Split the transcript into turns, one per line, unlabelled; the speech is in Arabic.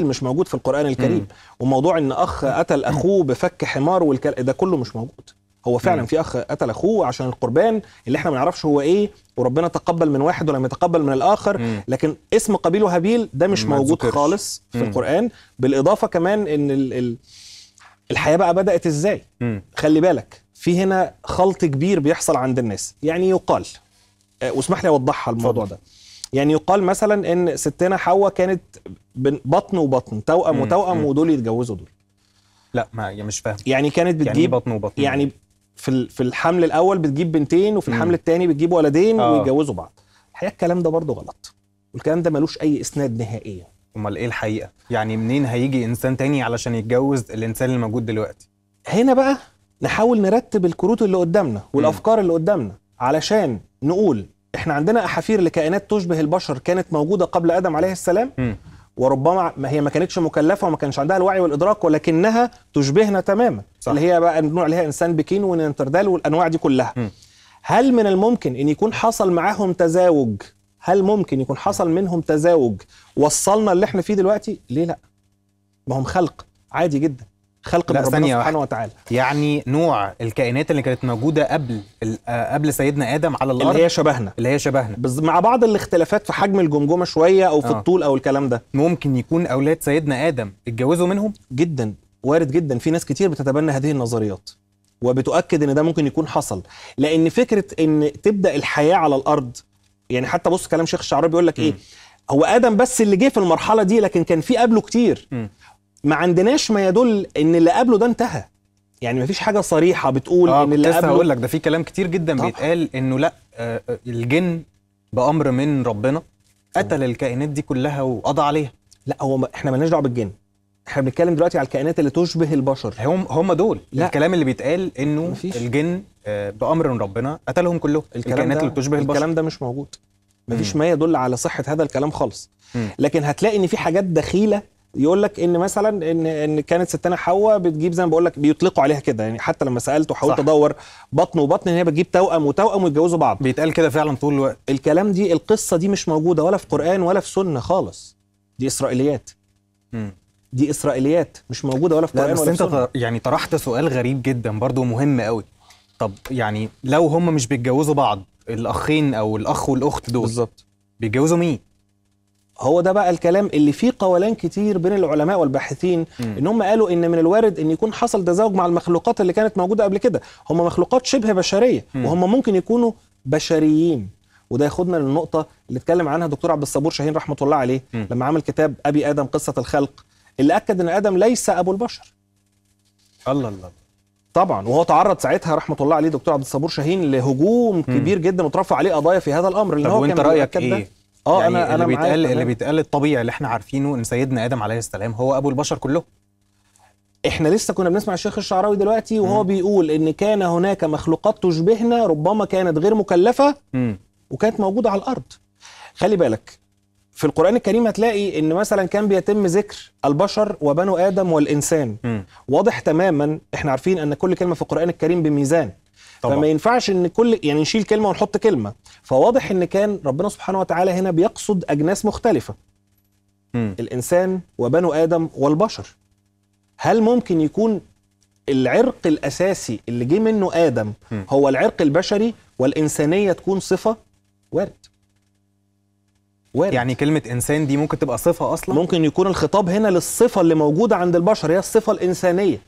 مش موجود في القرآن الكريم مم. وموضوع إن أخ قتل أخوه بفك حمار والكل... ده كله مش موجود هو فعلا في اخ قتل اخوه عشان القربان اللي احنا ما نعرفش هو ايه وربنا تقبل من واحد ولم يتقبل من الاخر مم. لكن اسم قبيله هابيل ده مش موجود خالص في القران بالاضافه كمان ان ال ال الحياه بقى بدات ازاي مم. خلي بالك في هنا خلط كبير بيحصل عند الناس يعني يقال آه، واسمح لي اوضحها الموضوع ده يعني يقال مثلا ان ستنا حواء كانت بطن وبطن توأم وتوأم ودول يتجوزوا دول
لا ما هي يعني مش فاهم يعني كانت يعني إيه بتجيب يعني بطن وبطن
يعني في في الحمل الاول بتجيب بنتين وفي الحمل الثاني بتجيب ولدين آه. ويتجوزوا بعض الحقيقه الكلام ده برضه غلط والكلام ده ملوش اي اسناد نهائيا
امال ايه الحقيقه يعني منين هيجي انسان تاني علشان يتجوز الانسان اللي موجود دلوقتي هنا بقى نحاول نرتب الكروت اللي قدامنا والافكار اللي قدامنا علشان نقول احنا
عندنا احافير لكائنات تشبه البشر كانت موجوده قبل ادم عليه السلام م. وربما ما هي ما كانتش مكلفه وما كانش عندها الوعي والادراك ولكنها تشبهنا تماما صح. اللي هي بقى النوع اللي هي انسان بكين ونياندرتال والانواع دي كلها م. هل من الممكن ان يكون حصل معاهم تزاوج هل ممكن يكون حصل منهم تزاوج وصلنا اللي احنا فيه دلوقتي ليه لا
ما هم خلق عادي جدا خلق من ربنا سبحانه وتعالى يعني نوع الكائنات اللي كانت موجوده قبل آه، قبل سيدنا ادم على الارض اللي هي شبهنا اللي هي شبهنا مع
بعض الاختلافات في حجم الجمجمه شويه او في آه. الطول او الكلام ده ممكن يكون اولاد سيدنا ادم اتجوزوا منهم جدا وارد جدا في ناس كتير بتتبنى هذه النظريات وبتؤكد ان ده ممكن يكون حصل لان فكره ان تبدا الحياه على الارض يعني حتى بص كلام شيخ الشعراوي بيقول لك ايه هو ادم بس اللي جه في المرحله دي لكن كان في قبله كتير م. ما عندناش ما يدل ان اللي قبله ده انتهى يعني ما فيش حاجه صريحه
بتقول آه ان اللي قبله هقول لك ده في كلام كتير جدا طبعا. بيتقال انه لا آه, آه، الجن بامر من ربنا قتل الكائنات دي كلها وقضى عليها لا هو احنا مالناش دعوه بالجن احنا بنتكلم دلوقتي على الكائنات اللي تشبه البشر هم هم دول لا. الكلام اللي بيتقال انه مفيش. الجن آه، بامر من ربنا قتلهم كلهم الكائنات اللي تشبه البشر الكلام ده مش موجود مفيش مم. ما يدل على صحه هذا الكلام خالص لكن هتلاقي ان في حاجات دخيله
يقول لك ان مثلا ان ان كانت ستنا حواء بتجيب زي ما بقول لك بيطلقوا عليها كده يعني حتى لما سالت وحاولت ادور بطن وبطن ان هي بتجيب توأم وتوأم ويتجوزوا بعض بيتقال كده فعلا طول الوقت الكلام دي القصه دي مش موجوده ولا في قران ولا في سنه خالص دي اسرائيليات م. دي اسرائيليات مش موجوده ولا في قران ولا في سنه انت
يعني طرحت سؤال غريب جدا برضو مهم قوي طب يعني لو هم مش بيتجوزوا بعض الاخين او الاخ والاخت دول بالظبط بيتجوزوا مين
هو ده بقى الكلام اللي فيه قولان كتير بين العلماء والباحثين ان هم قالوا ان من الوارد ان يكون حصل تزاوج مع المخلوقات اللي كانت موجوده قبل كده هم مخلوقات شبه بشريه وهم ممكن يكونوا بشريين وده ياخدنا للنقطه اللي اتكلم عنها الدكتور عبد الصبور شاهين رحمه الله عليه م. لما عمل كتاب ابي ادم قصه الخلق اللي اكد ان ادم ليس ابو البشر الله الله طبعا وهو تعرض ساعتها رحمه الله عليه دكتور عبد الصبور شاهين لهجوم كبير جدا وترفع عليه قضايا في هذا الامر اللي هو وانت رايك ايه ده. اه يعني انا اللي بيتقال اللي بيتقال
الطبيعي اللي احنا عارفينه ان سيدنا ادم عليه السلام هو ابو البشر كلهم احنا لسه كنا بنسمع الشيخ
الشعراوي دلوقتي
وهو م. بيقول
ان كان هناك مخلوقات تشبهنا ربما كانت غير مكلفه م. وكانت موجوده على الارض خلي بالك في القران الكريم هتلاقي ان مثلا كان بيتم ذكر البشر وبنو ادم والانسان م. واضح تماما احنا عارفين ان كل كلمه في القران الكريم بميزان طبعا. فما ينفعش ان كل يعني نشيل كلمه ونحط كلمه فواضح ان كان ربنا سبحانه وتعالى هنا بيقصد اجناس مختلفه م. الانسان وبنو ادم والبشر هل ممكن يكون العرق الاساسي اللي جه منه ادم م. هو العرق البشري والانسانيه تكون صفه وارد
وارد يعني كلمة إنسان دي ممكن تبقى صفة أصلا؟ ممكن يكون الخطاب هنا
للصفة اللي موجودة عند البشر هي الصفة الإنسانية